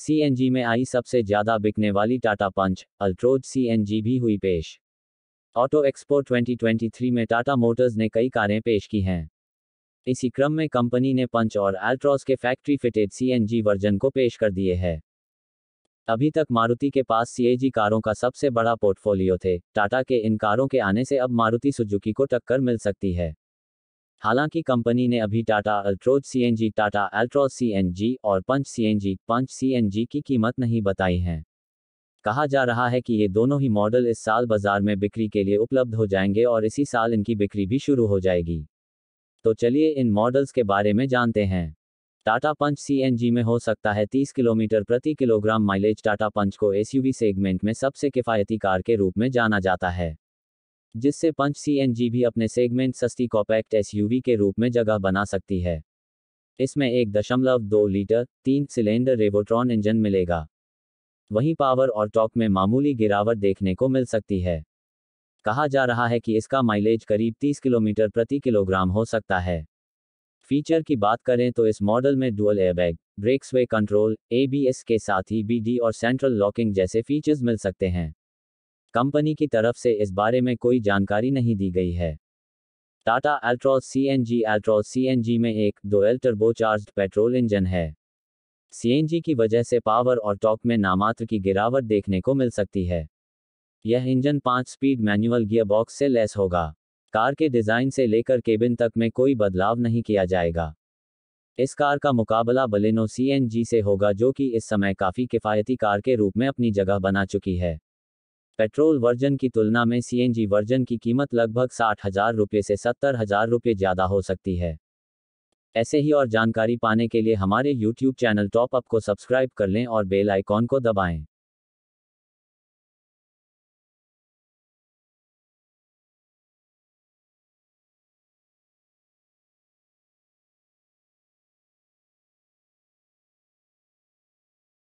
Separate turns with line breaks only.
CNG में आई सबसे ज्यादा बिकने वाली टाटा पंच अल्ट्रोज सीएनजी भी हुई पेश ऑटो एक्सपो 2023 में टाटा मोटर्स ने कई कारें पेश की हैं इसी क्रम में कंपनी ने पंच और अल्ट्रोज के फैक्ट्री फिटेड सीएनजी वर्जन को पेश कर दिए हैं अभी तक मारुति के पास सीएजी कारों का सबसे बड़ा पोर्टफोलियो थे टाटा के इन कारों के आने से अब मारुति सुजुकी को टक्कर मिल सकती है हालांकि कंपनी ने अभी Tata Altroz CNG, Tata Altroz CNG और पंच सीएनजी, पंच सीएनजी की कीमत नहीं बताई है कहा जा रहा है कि ये दोनों ही मॉडल इस साल बाजार में बिक्री के लिए उपलब्ध हो जाएंगे और इसी साल इनकी बिक्री भी शुरू हो जाएगी तो चलिए इन मॉडल्स के बारे में जानते हैं टाटा पंच सी में हो सकता है 30 किलोमीटर प्रति किलोग्राम माइलेज टाटा पंच को एसयूवी सेगमेंट में सबसे किफायती कार के रूप में जाना जाता है जिससे पंच सी भी अपने सेगमेंट सस्ती कॉपैक्ट एसयूवी के रूप में जगह बना सकती है इसमें एक दशमलव दो लीटर तीन सिलेंडर रेवोट्रॉन इंजन मिलेगा वहीं पावर और टॉक में मामूली गिरावट देखने को मिल सकती है कहा जा रहा है कि इसका माइलेज करीब 30 किलोमीटर प्रति किलोग्राम हो सकता है फीचर की बात करें तो इस मॉडल में डुअल एयरबैग वे कंट्रोल एबीएस के साथ ही बीडी और सेंट्रल लॉकिंग जैसे फीचर्स मिल सकते हैं कंपनी की तरफ से इस बारे में कोई जानकारी नहीं दी गई है Tata Altroz C N G Altroz C N G में एक डोएल टर्बोचार्ज पेट्रोल इंजन है सी एन जी की वजह से पावर और टॉक में नामात्र की गिरावट देखने को मिल सकती है यह इंजन पाँच स्पीड मैनुअल गियर बॉक्स से लेस होगा कार के डिजाइन से लेकर केबिन तक में कोई बदलाव नहीं किया जाएगा इस कार का मुकाबला बलेनो जी से होगा जो कि इस समय काफी किफायती कार के रूप में अपनी जगह बना चुकी है पेट्रोल वर्जन की तुलना में सीएनजी वर्जन की कीमत लगभग साठ हजार रुपये से सत्तर हजार रुपये ज़्यादा हो सकती है ऐसे ही और जानकारी पाने के लिए हमारे YouTube चैनल टॉप अप को सब्सक्राइब कर लें और बेल आइकॉन को दबाएं